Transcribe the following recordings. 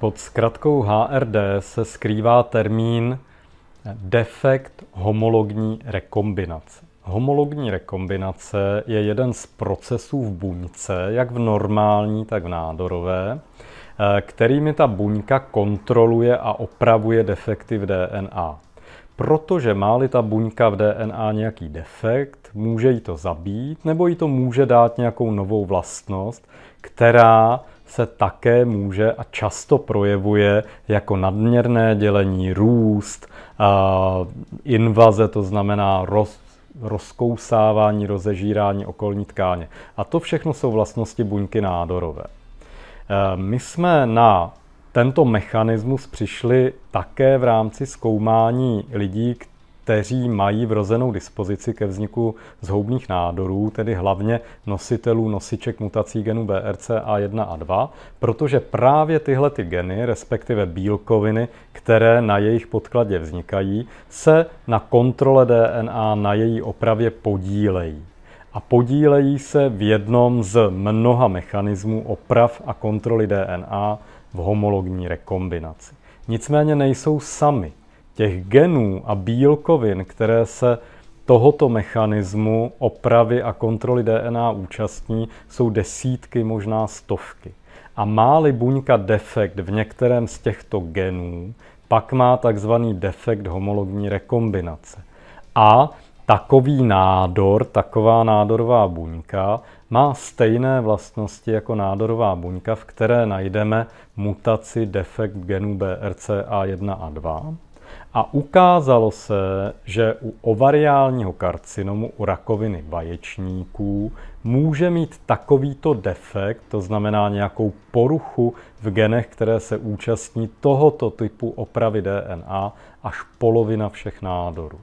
Pod zkratkou HRD se skrývá termín defekt homologní rekombinace. Homologní rekombinace je jeden z procesů v buňce, jak v normální, tak v nádorové, eh, kterými ta buňka kontroluje a opravuje defekty v DNA. Protože má-li ta buňka v DNA nějaký defekt, může jí to zabít, nebo jí to může dát nějakou novou vlastnost, která se také může a často projevuje jako nadměrné dělení, růst, invaze, to znamená roz, rozkousávání, rozežírání okolní tkáně. A to všechno jsou vlastnosti buňky nádorové. E, my jsme na tento mechanismus přišli také v rámci zkoumání lidí, kteří mají vrozenou dispozici ke vzniku zhoubných nádorů, tedy hlavně nositelů nosiček mutací genu BRCA1 a 2, protože právě tyhle ty geny, respektive bílkoviny, které na jejich podkladě vznikají, se na kontrole DNA, na její opravě podílejí a podílejí se v jednom z mnoha mechanismů oprav a kontroly DNA v homologní rekombinaci. Nicméně nejsou sami těch genů a bílkovin, které se tohoto mechanismu opravy a kontroly DNA účastní, jsou desítky, možná stovky. A má-li buňka defekt v některém z těchto genů, pak má takzvaný defekt homologní rekombinace. A takový nádor, taková nádorová buňka, má stejné vlastnosti jako nádorová buňka, v které najdeme mutaci defekt genů BRCA1 a 2 a ukázalo se, že u ovariálního karcinomu, u rakoviny vaječníků, může mít takovýto defekt, to znamená nějakou poruchu v genech, které se účastní tohoto typu opravy DNA, až polovina všech nádorů.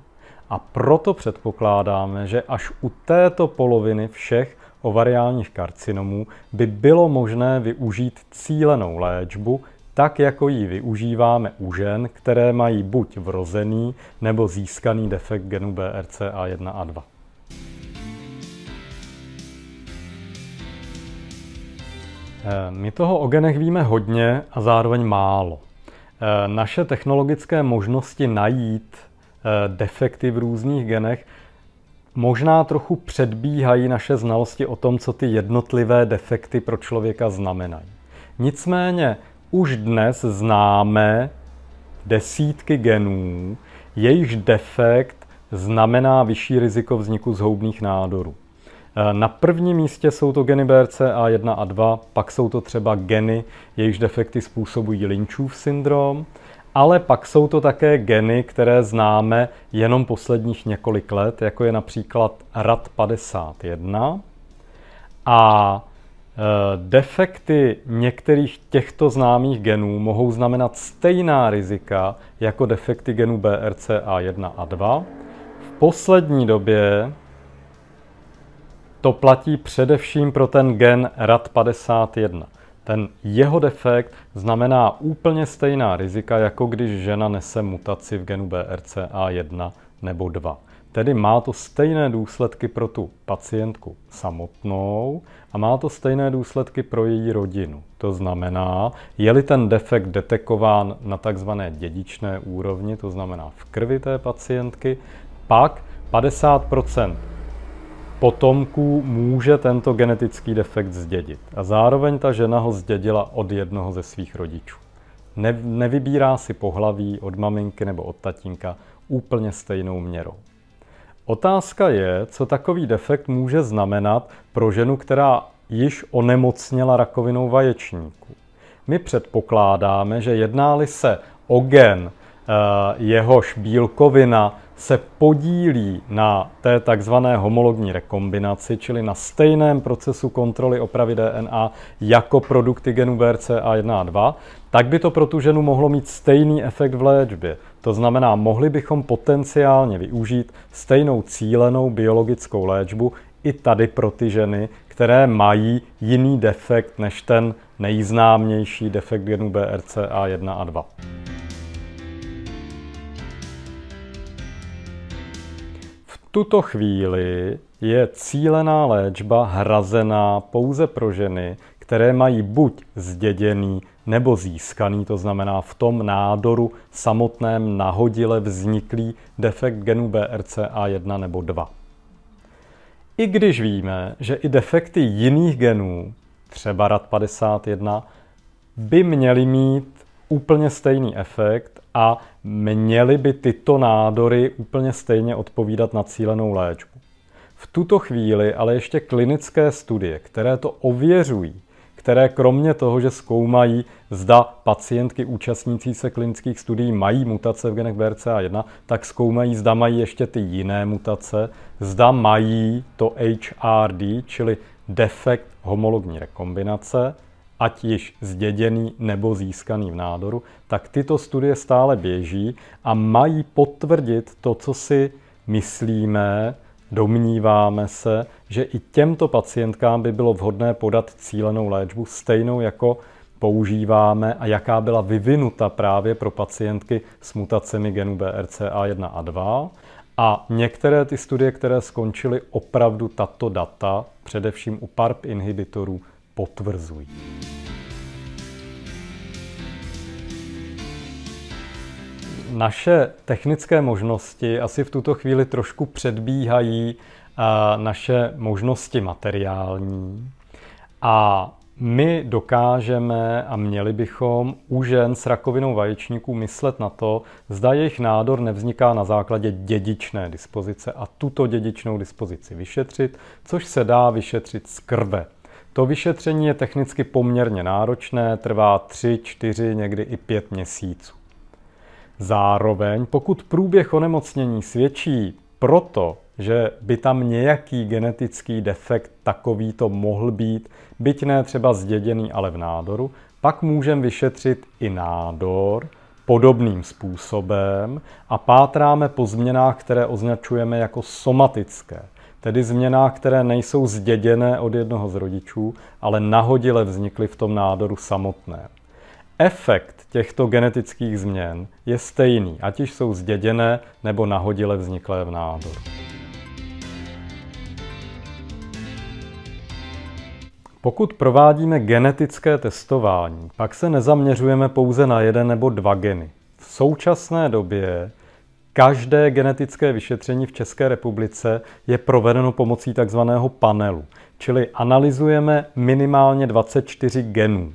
A proto předpokládáme, že až u této poloviny všech ovariálních karcinomů by bylo možné využít cílenou léčbu tak jako ji využíváme u žen, které mají buď vrozený nebo získaný defekt genu BRCA1 a 2. Eh, my toho o genech víme hodně a zároveň málo. Eh, naše technologické možnosti najít eh, defekty v různých genech možná trochu předbíhají naše znalosti o tom, co ty jednotlivé defekty pro člověka znamenají. Nicméně už dnes známe desítky genů, jejichž defekt znamená vyšší riziko vzniku zhoubných nádorů. Eh, na prvním místě jsou to geny BRCA1 a 2, pak jsou to třeba geny, jejichž defekty způsobují Lynchův syndrom, ale pak jsou to také geny, které známe jenom posledních několik let, jako je například RAD51 a Eh, defekty některých těchto známých genů mohou znamenat stejná rizika jako defekty genů BRCA1 a 2. V poslední době to platí především pro ten gen RAD51. Ten jeho defekt znamená úplně stejná rizika, jako když žena nese mutaci v genu BRCA1 nebo 2. Tedy má to stejné důsledky pro tu pacientku samotnou a má to stejné důsledky pro její rodinu. To znamená, je-li ten defekt detekován na tzv. dědičné úrovni, to znamená v krvi té pacientky, pak 50 potomků může tento genetický defekt zdědit. A zároveň ta žena ho zdědila od jednoho ze svých rodičů. nevybírá si pohlaví od maminky nebo od tatínka úplně stejnou měrou. Otázka je, co takový defekt může znamenat pro ženu, která již onemocněla rakovinou vaječníku. My předpokládáme, že jednáli se o gen, eh, jehož bílkovina se podílí na té takzvané homologní rekombinaci, čili na stejném procesu kontroly opravy DNA jako produkty genu BRCA1 a 2, tak by to pro tu ženu mohlo mít stejný efekt v léčbě. To znamená, mohli bychom potenciálně využít stejnou cílenou biologickou léčbu i tady pro ty ženy, které mají jiný defekt než ten nejznámější defekt genu BRCA1 a 2. V tuto chvíli je cílená léčba hrazená pouze pro ženy, které mají buď zděděný nebo získaný, to znamená v tom nádoru samotném nahodile vzniklý defekt genu BRCA1 nebo 2. I když víme, že i defekty jiných genů, třeba RAD51, by měly mít úplně stejný efekt a měly by tyto nádory úplně stejně odpovídat na cílenou léčbu. V tuto chvíli ale ještě klinické studie, které to ověřují, které kromě toho, že zkoumají, zda pacientky účastnící se klinických studií mají mutace v genech BRCA1, tak zkoumají, zda mají ještě ty jiné mutace, zda mají to HRD, čili defekt homologní rekombinace, ať již zděděný nebo získaný v nádoru, tak tyto studie stále běží a mají potvrdit to, co si myslíme, Domníváme se, že i těmto pacientkám by bylo vhodné podat cílenou léčbu, stejnou jako používáme a jaká byla vyvinuta právě pro pacientky s mutacemi genu BRCA1 a 2. A některé ty studie, které skončily, opravdu tato data, především u PARP inhibitorů, potvrzují. Naše technické možnosti asi v tuto chvíli trošku předbíhají eh, naše možnosti materiální. A my dokážeme a měli bychom u žen s rakovinou vaječníků myslet na to, zda jejich nádor nevzniká na základě dědičné dispozice a tuto dědičnou dispozici vyšetřit, což se dá vyšetřit z krve. To vyšetření je technicky poměrně náročné, trvá 3, 4, někdy i 5 měsíců. Zároveň, pokud průběh onemocnění svědčí proto, že by tam nějaký genetický defekt takový to mohl být, byť ne třeba zděděný, ale v nádoru, pak můžeme vyšetřit i nádor podobným způsobem a pátráme po změnách, které označujeme jako somatické, tedy změnách, které nejsou zděděné od jednoho z rodičů, ale nahodile vznikly v tom nádoru samotném. Efekt těchto genetických změn je stejný, ať již jsou zděděné nebo nahodile vzniklé v nádoru. Pokud provádíme genetické testování, pak se nezaměřujeme pouze na jeden nebo dva geny. V současné době každé genetické vyšetření v České republice je provedeno pomocí takzvaného panelu, čili analyzujeme minimálně 24 genů.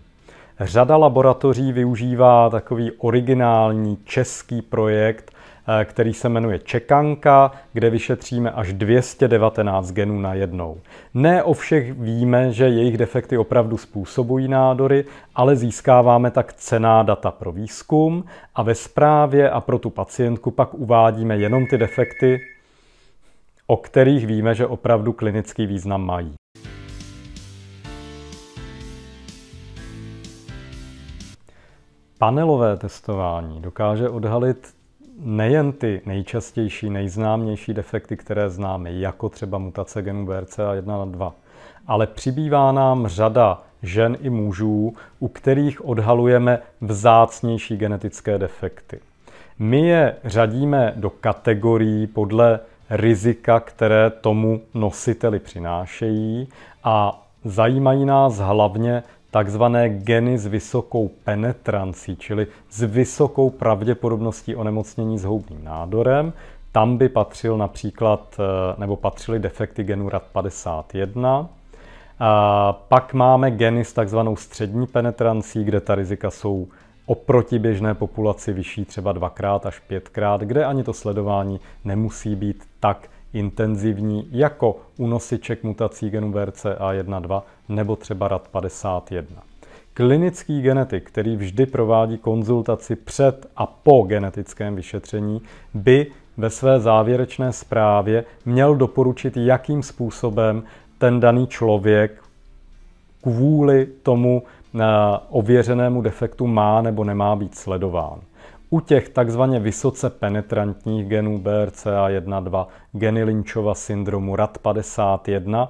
Řada laboratoří využívá takový originální český projekt, eh, který se jmenuje Čekanka, kde vyšetříme až 219 genů na jednou. Ne o všech víme, že jejich defekty opravdu způsobují nádory, ale získáváme tak cená data pro výzkum a ve zprávě a pro tu pacientku pak uvádíme jenom ty defekty, o kterých víme, že opravdu klinický význam mají. panelové testování dokáže odhalit nejen ty nejčastější, nejznámější defekty, které známe, jako třeba mutace genu BRCA1 a 2, ale přibývá nám řada žen i mužů, u kterých odhalujeme vzácnější genetické defekty. My je řadíme do kategorií podle rizika, které tomu nositeli přinášejí a zajímají nás hlavně takzvané geny s vysokou penetrancí, čili s vysokou pravděpodobností onemocnění s houbným nádorem. Tam by patřil například, eh, nebo patřily defekty genu RAD51. Eh, pak máme geny s takzvanou střední penetrancí, kde ta rizika jsou oproti běžné populaci vyšší třeba dvakrát až pětkrát, kde ani to sledování nemusí být tak intenzivní jako u nosiček mutací genu BRCA1-2 nebo třeba RAD51. Klinický genetik, který vždy provádí konzultaci před a po genetickém vyšetření, by ve své závěrečné zprávě měl doporučit, jakým způsobem ten daný člověk kvůli tomu eh, ověřenému defektu má nebo nemá být sledován. U těch takzvaně vysoce penetrantních genů BRCA1-2 geny Lynchova syndromu RAD51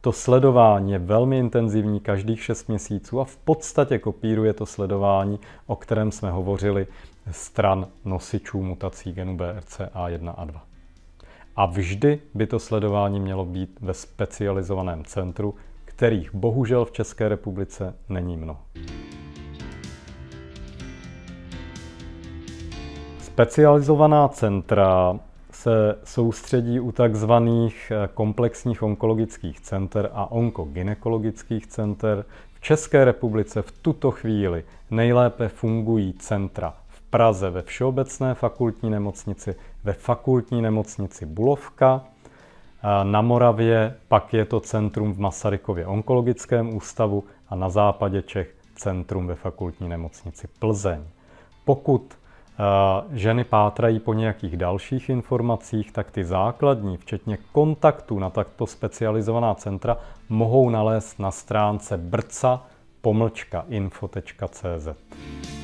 to sledování je velmi intenzivní každých 6 měsíců a v podstatě kopíruje to sledování, o kterém jsme hovořili, stran nosičů mutací genů BRCA1 a 2. A vždy by to sledování mělo být ve specializovaném centru, kterých bohužel v České republice není mnoho. Specializovaná centra se soustředí u takzvaných eh, komplexních onkologických center a onkogynekologických center. V České republice v tuto chvíli nejlépe fungují centra v Praze ve Všeobecné fakultní nemocnici, ve fakultní nemocnici Bulovka, eh, na Moravě pak je to centrum v Masarykově onkologickém ústavu a na západě Čech centrum ve fakultní nemocnici Plzeň. Pokud Eh, ženy pátrají po nějakých dalších informacích, tak ty základní, včetně kontaktů na takto specializovaná centra, mohou nalézt na stránce brca.info.cz. pomlčka